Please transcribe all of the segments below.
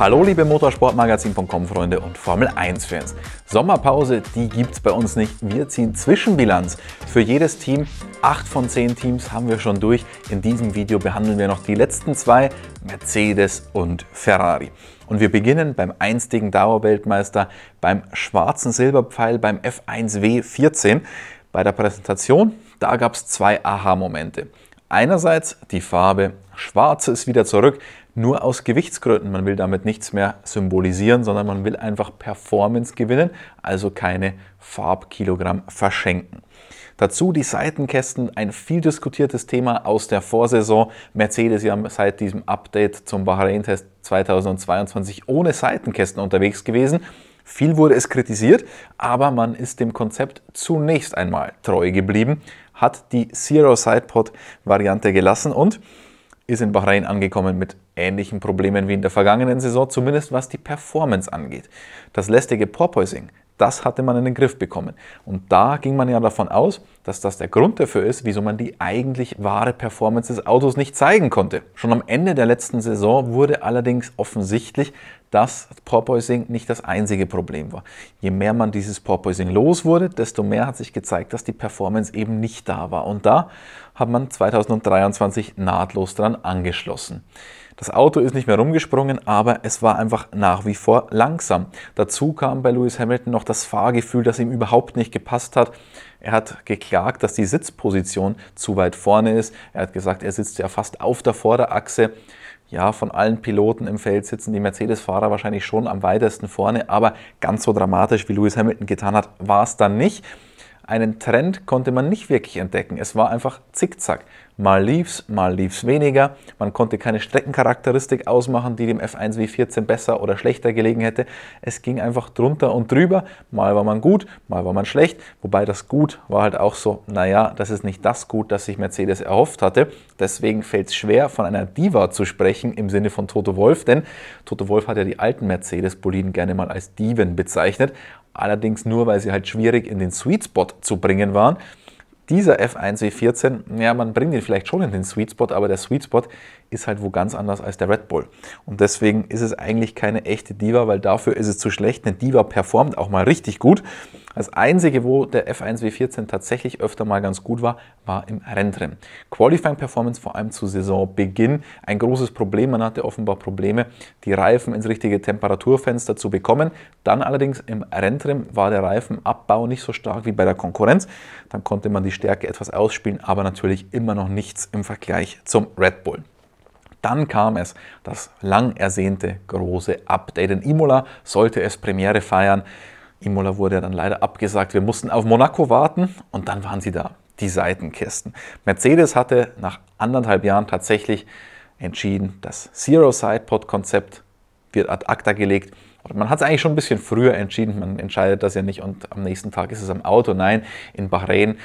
Hallo liebe Motorsportmagazin.com-Freunde und Formel-1-Fans. Sommerpause, die gibt es bei uns nicht. Wir ziehen Zwischenbilanz. Für jedes Team, acht von zehn Teams haben wir schon durch. In diesem Video behandeln wir noch die letzten zwei, Mercedes und Ferrari. Und wir beginnen beim einstigen Dauerweltmeister, beim schwarzen Silberpfeil, beim F1W14. Bei der Präsentation, da es zwei Aha-Momente. Einerseits die Farbe Schwarz ist wieder zurück, nur aus Gewichtsgründen. Man will damit nichts mehr symbolisieren, sondern man will einfach Performance gewinnen, also keine Farbkilogramm verschenken. Dazu die Seitenkästen, ein viel diskutiertes Thema aus der Vorsaison. Mercedes ja seit diesem Update zum Bahrain-Test 2022 ohne Seitenkästen unterwegs gewesen. Viel wurde es kritisiert, aber man ist dem Konzept zunächst einmal treu geblieben hat die Zero Sidepod Variante gelassen und ist in Bahrain angekommen mit ähnlichen Problemen wie in der vergangenen Saison, zumindest was die Performance angeht. Das lästige Porpoising das hatte man in den Griff bekommen. Und da ging man ja davon aus, dass das der Grund dafür ist, wieso man die eigentlich wahre Performance des Autos nicht zeigen konnte. Schon am Ende der letzten Saison wurde allerdings offensichtlich, dass Porpoising nicht das einzige Problem war. Je mehr man dieses Porpoising los wurde, desto mehr hat sich gezeigt, dass die Performance eben nicht da war. Und da hat man 2023 nahtlos dran angeschlossen. Das Auto ist nicht mehr rumgesprungen, aber es war einfach nach wie vor langsam. Dazu kam bei Lewis Hamilton noch das Fahrgefühl, das ihm überhaupt nicht gepasst hat. Er hat geklagt, dass die Sitzposition zu weit vorne ist. Er hat gesagt, er sitzt ja fast auf der Vorderachse. Ja, von allen Piloten im Feld sitzen die Mercedes-Fahrer wahrscheinlich schon am weitesten vorne, aber ganz so dramatisch, wie Lewis Hamilton getan hat, war es dann nicht einen Trend konnte man nicht wirklich entdecken. Es war einfach zickzack. Mal lief's, mal lief's weniger. Man konnte keine Streckencharakteristik ausmachen, die dem F1 W14 besser oder schlechter gelegen hätte. Es ging einfach drunter und drüber. Mal war man gut, mal war man schlecht. Wobei das Gut war halt auch so, naja, das ist nicht das Gut, das sich Mercedes erhofft hatte. Deswegen fällt es schwer, von einer Diva zu sprechen im Sinne von Toto Wolf, denn Toto Wolf hat ja die alten Mercedes-Boliden gerne mal als Diven bezeichnet allerdings nur, weil sie halt schwierig in den Sweet Spot zu bringen waren. Dieser F1W14, ja, man bringt ihn vielleicht schon in den Sweet Spot, aber der Sweet Spot ist halt wo ganz anders als der Red Bull. Und deswegen ist es eigentlich keine echte Diva, weil dafür ist es zu schlecht. Eine Diva performt auch mal richtig gut. Das einzige, wo der F1 W14 tatsächlich öfter mal ganz gut war, war im Renntrim. Qualifying Performance vor allem zu Saisonbeginn ein großes Problem. Man hatte offenbar Probleme, die Reifen ins richtige Temperaturfenster zu bekommen. Dann allerdings im Renntrim war der Reifenabbau nicht so stark wie bei der Konkurrenz. Dann konnte man die Stärke etwas ausspielen, aber natürlich immer noch nichts im Vergleich zum Red Bull dann kam es, das lang ersehnte große Update. In Imola sollte es Premiere feiern. Imola wurde dann leider abgesagt. Wir mussten auf Monaco warten und dann waren sie da, die Seitenkästen. Mercedes hatte nach anderthalb Jahren tatsächlich entschieden, das Zero-Side-Pod-Konzept wird ad acta gelegt. man hat es eigentlich schon ein bisschen früher entschieden. Man entscheidet das ja nicht und am nächsten Tag ist es am Auto. Nein, in Bahrain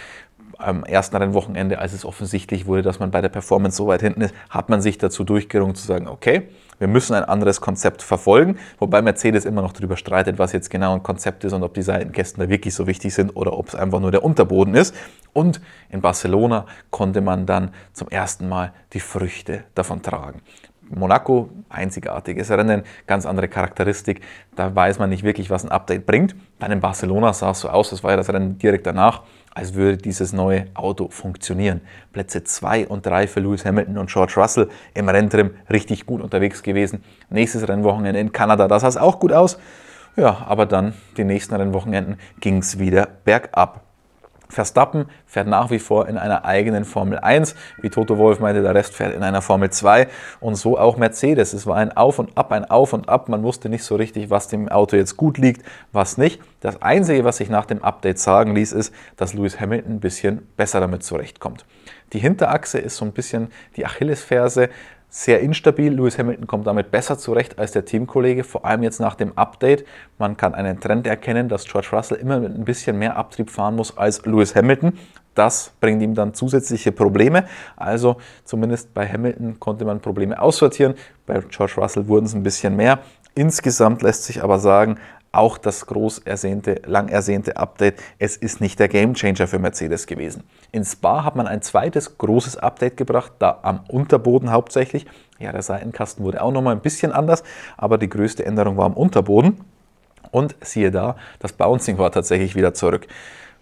am ersten Rennwochenende, als es offensichtlich wurde, dass man bei der Performance so weit hinten ist, hat man sich dazu durchgerungen zu sagen, okay, wir müssen ein anderes Konzept verfolgen, wobei Mercedes immer noch darüber streitet, was jetzt genau ein Konzept ist und ob die Seitenkästen da wirklich so wichtig sind oder ob es einfach nur der Unterboden ist. Und in Barcelona konnte man dann zum ersten Mal die Früchte davon tragen. Monaco, einzigartiges Rennen, ganz andere Charakteristik. Da weiß man nicht wirklich, was ein Update bringt. Dann in Barcelona sah es so aus, das war ja das Rennen direkt danach als würde dieses neue Auto funktionieren. Plätze 2 und 3 für Lewis Hamilton und George Russell im Renntrim richtig gut unterwegs gewesen. Nächstes Rennwochenende in Kanada, das sah es auch gut aus. Ja, aber dann die nächsten Rennwochenenden ging es wieder bergab. Verstappen fährt nach wie vor in einer eigenen Formel 1. Wie Toto Wolf meinte, der Rest fährt in einer Formel 2. Und so auch Mercedes. Es war ein Auf und Ab, ein Auf und Ab. Man wusste nicht so richtig, was dem Auto jetzt gut liegt, was nicht. Das Einzige, was sich nach dem Update sagen ließ, ist, dass Lewis Hamilton ein bisschen besser damit zurechtkommt. Die Hinterachse ist so ein bisschen die Achillesferse sehr instabil. Lewis Hamilton kommt damit besser zurecht als der Teamkollege, vor allem jetzt nach dem Update. Man kann einen Trend erkennen, dass George Russell immer mit ein bisschen mehr Abtrieb fahren muss als Lewis Hamilton. Das bringt ihm dann zusätzliche Probleme. Also zumindest bei Hamilton konnte man Probleme aussortieren. Bei George Russell wurden es ein bisschen mehr. Insgesamt lässt sich aber sagen, auch das groß ersehnte, lang ersehnte Update. Es ist nicht der Gamechanger für Mercedes gewesen. In Spa hat man ein zweites großes Update gebracht, da am Unterboden hauptsächlich. Ja, der Seitenkasten wurde auch nochmal ein bisschen anders, aber die größte Änderung war am Unterboden. Und siehe da, das Bouncing war tatsächlich wieder zurück.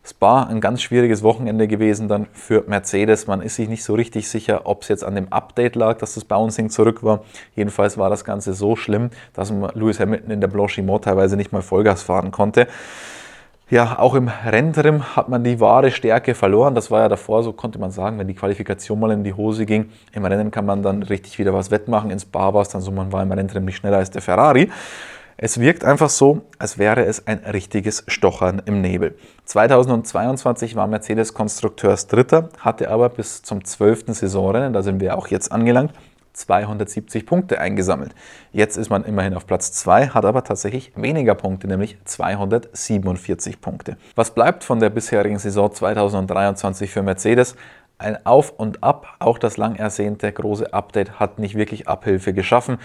Spa ein ganz schwieriges Wochenende gewesen dann für Mercedes. Man ist sich nicht so richtig sicher, ob es jetzt an dem Update lag, dass das Bouncing zurück war. Jedenfalls war das Ganze so schlimm, dass Lewis Hamilton in der Blanchimont teilweise nicht mal Vollgas fahren konnte. Ja, auch im Renntrim hat man die wahre Stärke verloren. Das war ja davor, so konnte man sagen, wenn die Qualifikation mal in die Hose ging. Im Rennen kann man dann richtig wieder was wettmachen. Ins Bar war es dann so, man war im Renntrim nicht schneller als der Ferrari. Es wirkt einfach so, als wäre es ein richtiges Stochern im Nebel. 2022 war Mercedes Konstrukteurs Dritter, hatte aber bis zum 12. Saisonrennen, da sind wir auch jetzt angelangt, 270 Punkte eingesammelt. Jetzt ist man immerhin auf Platz 2, hat aber tatsächlich weniger Punkte, nämlich 247 Punkte. Was bleibt von der bisherigen Saison 2023 für Mercedes? Ein Auf und Ab, auch das lang ersehnte große Update hat nicht wirklich Abhilfe geschaffen.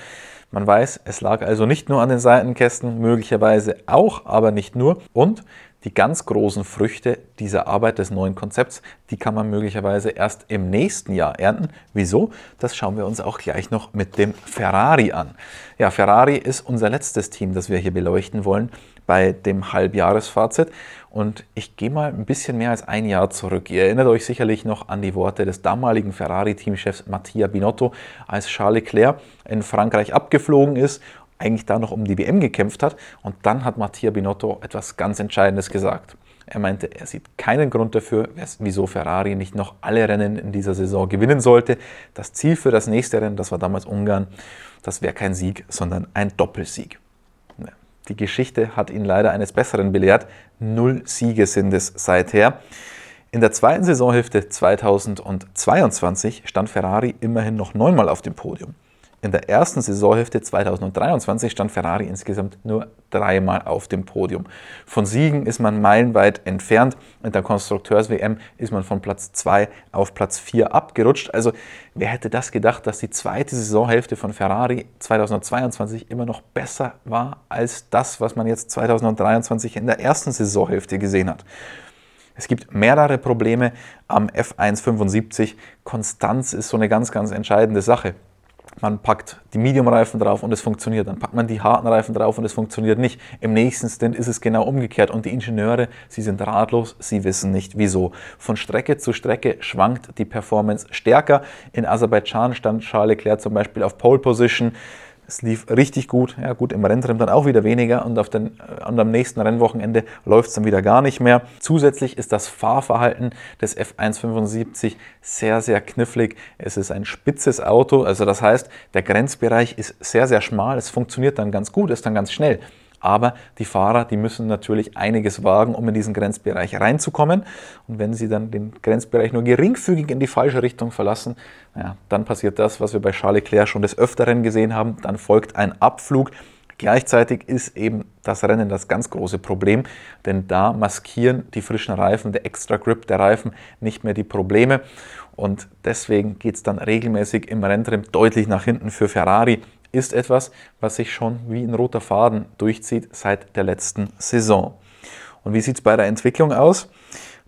Man weiß, es lag also nicht nur an den Seitenkästen, möglicherweise auch, aber nicht nur. Und die ganz großen Früchte dieser Arbeit des neuen Konzepts, die kann man möglicherweise erst im nächsten Jahr ernten. Wieso? Das schauen wir uns auch gleich noch mit dem Ferrari an. Ja, Ferrari ist unser letztes Team, das wir hier beleuchten wollen bei dem Halbjahresfazit. Und ich gehe mal ein bisschen mehr als ein Jahr zurück. Ihr erinnert euch sicherlich noch an die Worte des damaligen Ferrari-Teamchefs Mattia Binotto, als Charles Leclerc in Frankreich abgeflogen ist eigentlich da noch um die WM gekämpft hat. Und dann hat Mattia Binotto etwas ganz Entscheidendes gesagt. Er meinte, er sieht keinen Grund dafür, wieso Ferrari nicht noch alle Rennen in dieser Saison gewinnen sollte. Das Ziel für das nächste Rennen, das war damals Ungarn, das wäre kein Sieg, sondern ein Doppelsieg. Die Geschichte hat ihn leider eines Besseren belehrt. Null Siege sind es seither. In der zweiten Saisonhälfte 2022 stand Ferrari immerhin noch neunmal auf dem Podium. In der ersten Saisonhälfte 2023 stand Ferrari insgesamt nur dreimal auf dem Podium. Von Siegen ist man meilenweit entfernt. In der Konstrukteurs-WM ist man von Platz 2 auf Platz 4 abgerutscht. Also wer hätte das gedacht, dass die zweite Saisonhälfte von Ferrari 2022 immer noch besser war als das, was man jetzt 2023 in der ersten Saisonhälfte gesehen hat. Es gibt mehrere Probleme am F175. Konstanz ist so eine ganz, ganz entscheidende Sache man packt die Medium-Reifen drauf und es funktioniert. Dann packt man die harten Reifen drauf und es funktioniert nicht. Im nächsten Stint ist es genau umgekehrt und die Ingenieure, sie sind ratlos, sie wissen nicht wieso. Von Strecke zu Strecke schwankt die Performance stärker. In Aserbaidschan stand Charles Leclerc zum Beispiel auf Pole Position es lief richtig gut. Ja, gut, im Renntrim dann auch wieder weniger und auf den, und äh, am nächsten Rennwochenende läuft es dann wieder gar nicht mehr. Zusätzlich ist das Fahrverhalten des F175 sehr, sehr knifflig. Es ist ein spitzes Auto, also das heißt, der Grenzbereich ist sehr, sehr schmal. Es funktioniert dann ganz gut, ist dann ganz schnell. Aber die Fahrer, die müssen natürlich einiges wagen, um in diesen Grenzbereich reinzukommen. Und wenn sie dann den Grenzbereich nur geringfügig in die falsche Richtung verlassen, ja, dann passiert das, was wir bei Charles Leclerc schon des Öfteren gesehen haben. Dann folgt ein Abflug. Gleichzeitig ist eben das Rennen das ganz große Problem, denn da maskieren die frischen Reifen, der Extra Grip der Reifen nicht mehr die Probleme. Und deswegen geht es dann regelmäßig im Renntrim deutlich nach hinten für Ferrari ist etwas, was sich schon wie ein roter Faden durchzieht seit der letzten Saison. Und wie sieht es bei der Entwicklung aus?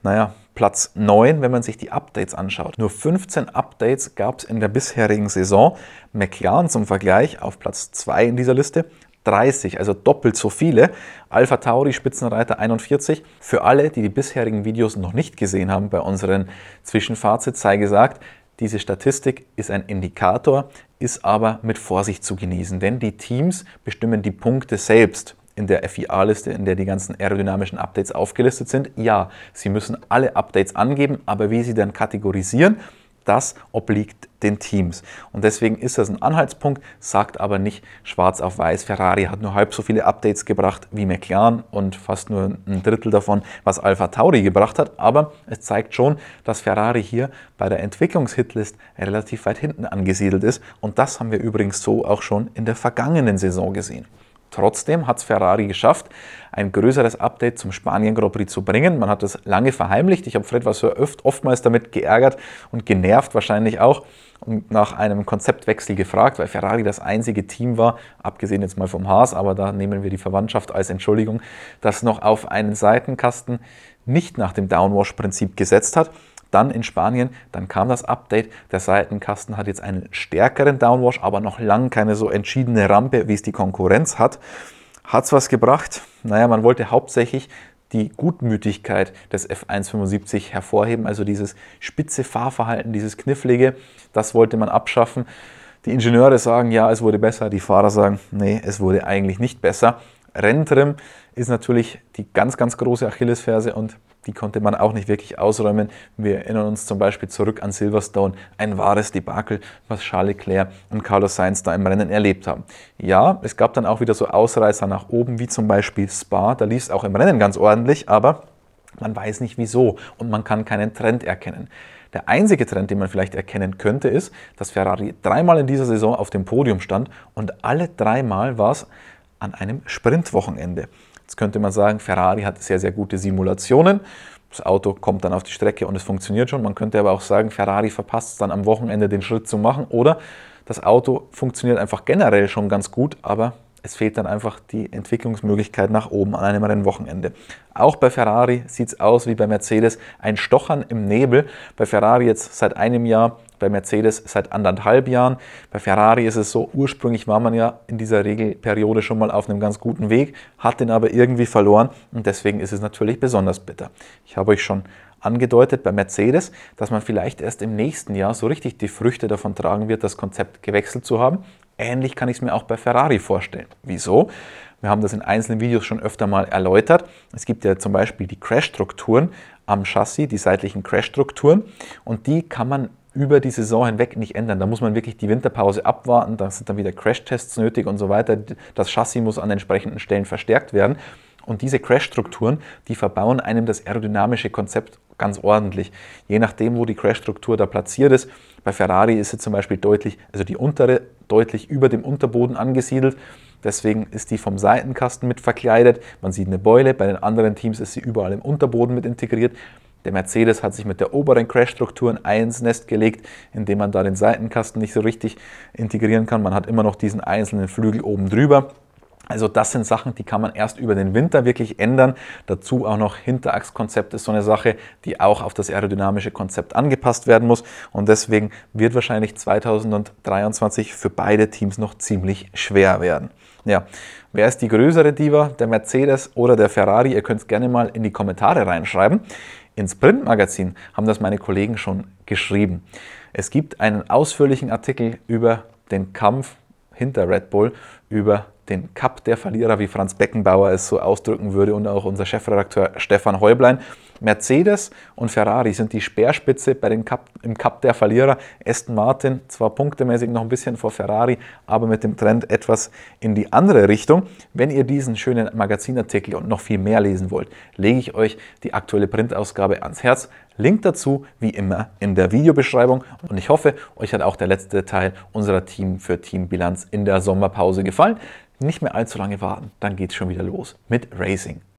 Naja, Platz 9, wenn man sich die Updates anschaut. Nur 15 Updates gab es in der bisherigen Saison. McLaren zum Vergleich auf Platz 2 in dieser Liste 30, also doppelt so viele. Alpha Tauri Spitzenreiter 41. Für alle, die die bisherigen Videos noch nicht gesehen haben bei unseren Zwischenfazit, sei gesagt, diese Statistik ist ein Indikator, ist aber mit Vorsicht zu genießen, denn die Teams bestimmen die Punkte selbst in der FIA-Liste, in der die ganzen aerodynamischen Updates aufgelistet sind. Ja, sie müssen alle Updates angeben, aber wie sie dann kategorisieren das obliegt den Teams. Und deswegen ist das ein Anhaltspunkt, sagt aber nicht schwarz auf weiß, Ferrari hat nur halb so viele Updates gebracht wie McLaren und fast nur ein Drittel davon, was Alpha Tauri gebracht hat. Aber es zeigt schon, dass Ferrari hier bei der Entwicklungshitlist relativ weit hinten angesiedelt ist. Und das haben wir übrigens so auch schon in der vergangenen Saison gesehen. Trotzdem hat es Ferrari geschafft, ein größeres Update zum Spanien Grand Prix zu bringen. Man hat es lange verheimlicht. Ich habe Fred Vasseur öft, oftmals damit geärgert und genervt wahrscheinlich auch und nach einem Konzeptwechsel gefragt, weil Ferrari das einzige Team war, abgesehen jetzt mal vom Haas, aber da nehmen wir die Verwandtschaft als Entschuldigung, das noch auf einen Seitenkasten nicht nach dem Downwash-Prinzip gesetzt hat dann in Spanien, dann kam das Update. Der Seitenkasten hat jetzt einen stärkeren Downwash, aber noch lange keine so entschiedene Rampe, wie es die Konkurrenz hat. Hat es was gebracht? Naja, man wollte hauptsächlich die Gutmütigkeit des F175 hervorheben, also dieses spitze Fahrverhalten, dieses knifflige, das wollte man abschaffen. Die Ingenieure sagen, ja, es wurde besser, die Fahrer sagen, nee, es wurde eigentlich nicht besser. Renntrim ist natürlich die ganz, ganz große Achillesferse und die konnte man auch nicht wirklich ausräumen. Wir erinnern uns zum Beispiel zurück an Silverstone, ein wahres Debakel, was Charles Leclerc und Carlos Sainz da im Rennen erlebt haben. Ja, es gab dann auch wieder so Ausreißer nach oben, wie zum Beispiel Spa, da lief es auch im Rennen ganz ordentlich, aber man weiß nicht wieso und man kann keinen Trend erkennen. Der einzige Trend, den man vielleicht erkennen könnte, ist, dass Ferrari dreimal in dieser Saison auf dem Podium stand und alle dreimal war es an einem Sprintwochenende. Jetzt könnte man sagen, Ferrari hat sehr, sehr gute Simulationen. Das Auto kommt dann auf die Strecke und es funktioniert schon. Man könnte aber auch sagen, Ferrari verpasst es dann am Wochenende, den Schritt zu machen. Oder das Auto funktioniert einfach generell schon ganz gut, aber es fehlt dann einfach die Entwicklungsmöglichkeit nach oben an einem Rennwochenende. Auch bei Ferrari sieht es aus wie bei Mercedes, ein Stochern im Nebel. Bei Ferrari jetzt seit einem Jahr, bei Mercedes seit anderthalb Jahren. Bei Ferrari ist es so, ursprünglich war man ja in dieser Regelperiode schon mal auf einem ganz guten Weg, hat den aber irgendwie verloren und deswegen ist es natürlich besonders bitter. Ich habe euch schon angedeutet bei Mercedes, dass man vielleicht erst im nächsten Jahr so richtig die Früchte davon tragen wird, das Konzept gewechselt zu haben. Ähnlich kann ich es mir auch bei Ferrari vorstellen. Wieso? Wir haben das in einzelnen Videos schon öfter mal erläutert. Es gibt ja zum Beispiel die Crash-Strukturen am Chassis, die seitlichen Crash-Strukturen. Und die kann man über die Saison hinweg nicht ändern. Da muss man wirklich die Winterpause abwarten, da sind dann wieder Crash-Tests nötig und so weiter. Das Chassis muss an entsprechenden Stellen verstärkt werden. Und diese Crash-Strukturen, die verbauen einem das aerodynamische Konzept ganz ordentlich. Je nachdem, wo die Crashstruktur da platziert ist. Bei Ferrari ist sie zum Beispiel deutlich, also die untere deutlich über dem Unterboden angesiedelt. Deswegen ist die vom Seitenkasten mit verkleidet. Man sieht eine Beule. Bei den anderen Teams ist sie überall im Unterboden mit integriert. Der Mercedes hat sich mit der oberen Crash-Struktur ein eins Nest gelegt, indem man da den Seitenkasten nicht so richtig integrieren kann. Man hat immer noch diesen einzelnen Flügel oben drüber. Also das sind Sachen, die kann man erst über den Winter wirklich ändern. Dazu auch noch Hinterachskonzept ist so eine Sache, die auch auf das aerodynamische Konzept angepasst werden muss. Und deswegen wird wahrscheinlich 2023 für beide Teams noch ziemlich schwer werden. Ja, wer ist die größere Diva, der Mercedes oder der Ferrari? Ihr könnt es gerne mal in die Kommentare reinschreiben. Ins Printmagazin haben das meine Kollegen schon geschrieben. Es gibt einen ausführlichen Artikel über den Kampf hinter Red Bull, über den Cup der Verlierer, wie Franz Beckenbauer es so ausdrücken würde und auch unser Chefredakteur Stefan Heublein. Mercedes und Ferrari sind die Speerspitze bei den Cup, im Cup der Verlierer. Aston Martin zwar punktemäßig noch ein bisschen vor Ferrari, aber mit dem Trend etwas in die andere Richtung. Wenn ihr diesen schönen Magazinartikel und noch viel mehr lesen wollt, lege ich euch die aktuelle Printausgabe ans Herz. Link dazu wie immer in der Videobeschreibung und ich hoffe, euch hat auch der letzte Teil unserer Team für Team Bilanz in der Sommerpause gefallen. Nicht mehr allzu lange warten, dann geht es schon wieder los mit Racing.